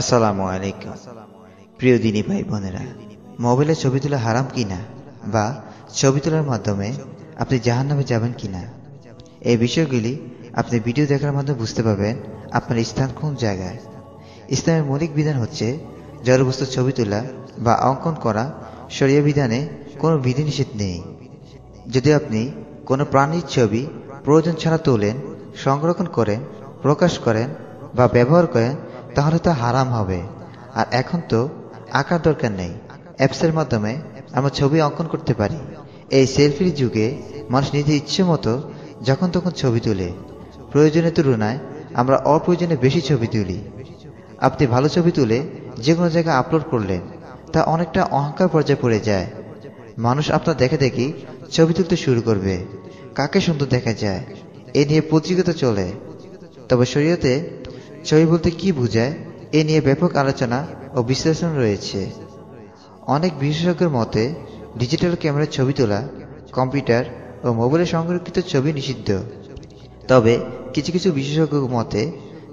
আসসালামু আলাইকুম প্রিয় দিনী ভাই বোনেরা মোবাইলে ছবি তোলা হারাম কিনা বা ছবি তোলার মাধ্যমে আপনি জাহান নামে যাবেন কিনা এই বিষয়গুলি আপনি ভিডিও দেখার মাধ্যমে বুঝতে পারবেন আপনার স্থান কোন জায়গায় ইসলামের মৌলিক বিধান হচ্ছে জড়বস্তু ছবি তোলা বা অঙ্কন করা সরিয়া বিধানে কোনো বিধিনিষেধ নেই যদি আপনি কোনো প্রাণীর ছবি প্রয়োজন ছাড়া তোলেন সংরক্ষণ করেন প্রকাশ করেন বা ব্যবহার করেন তাহলে তো হারাম হবে আর এখন তো আঁকার দরকার নেই অ্যাপসের মাধ্যমে আমরা ছবি অঙ্কন করতে পারি এই সেলফির যুগে মানুষ নিজের ইচ্ছে মতো যখন তখন ছবি তুলে প্রয়োজনের তুলনায় আমরা অপ্রয়োজনে বেশি ছবি তুলি আপনি ভালো ছবি তুলে যে কোনো জায়গায় আপলোড করলেন তা অনেকটা অহংকার পর্যায়ে পড়ে যায় মানুষ আপনার দেখে দেখি ছবি তুলতে শুরু করবে কাকে সুন্দর দেখা যায় এ নিয়ে প্রতিযোগিতা চলে তবে শরীয়তে ছবি বলতে কি বোঝায় এ নিয়ে ব্যাপক আলোচনা ও বিশ্লেষণ রয়েছে অনেক বিশেষজ্ঞের মতে ডিজিটাল ক্যামেরার ছবি তোলা কম্পিউটার ও মোবাইলে সংরক্ষিত ছবি নিষিদ্ধ তবে কিছু কিছু বিশেষজ্ঞ মতে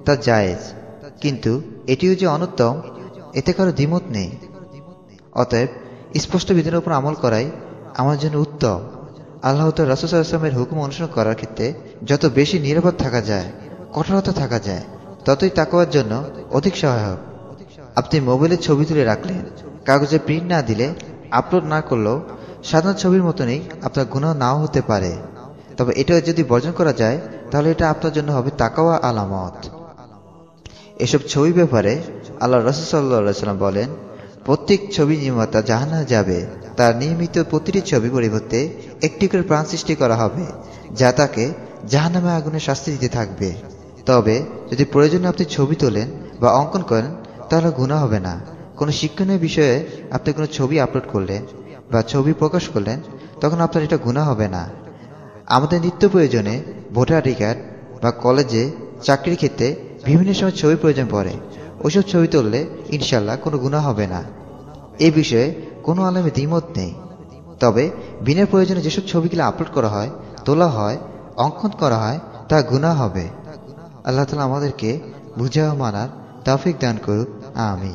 তা জায়েজ কিন্তু এটিও যে অনুত্তম এতে কারো দ্বিমত নেই অতএব স্পষ্ট বিধানের উপর আমল করাই আমার জন্য উত্তম আল্লাহ তো রাসুসাল্লামের হুকুম অনুসরণ করার ক্ষেত্রে যত বেশি নিরাপদ থাকা যায় কঠোরতা থাকা যায় ততই তাকওয়ার জন্য অধিক সহায়ক আপনি মোবাইলে ছবি তুলে রাখলেন কাগজে প্রিন্ট না দিলে আপলোড না করলেও সাধারণ ছবির মতনই আপনার গুণ নাও হতে পারে তবে এটা যদি বর্জন করা যায় তাহলে এটা আপনার জন্য হবে তাকাওয়া আলামত এসব ছবি ব্যাপারে আল্লাহ রসুল্লাহ সাল্লাম বলেন প্রত্যেক ছবি নির্মাতা জাহানা যাবে তার নিয়মিত প্রতিটি ছবি পরিবর্তে একটি করে প্রাণ সৃষ্টি করা হবে যা তাকে জাহানামে আগুনে শাস্তি দিতে থাকবে তবে যদি প্রয়োজনে আপনি ছবি তোলেন বা অঙ্কন করেন তাহলে গুণা হবে না কোনো শিক্ষণীয় বিষয়ে আপনি কোনো ছবি আপলোড করলেন বা ছবি প্রকাশ করলেন তখন আপনার এটা গুণা হবে না আমাদের নিত্য প্রয়োজনে ভোটার আইডি কার্ড বা কলেজে চাকরির ক্ষেত্রে বিভিন্ন সময় ছবি প্রয়োজন পড়ে ওইসব ছবি তুললে ইনশাল্লাহ কোনো গুণা হবে না এ বিষয়ে কোনো আলামে দ্বিমত নেই তবে বিনা প্রয়োজনে যেসব ছবিগুলো আপলোড করা হয় তোলা হয় অঙ্কন করা হয় তা গুণা হবে আল্লাহ তালা আমাদেরকে বুঝা মানার তাফিক দান করুক আমি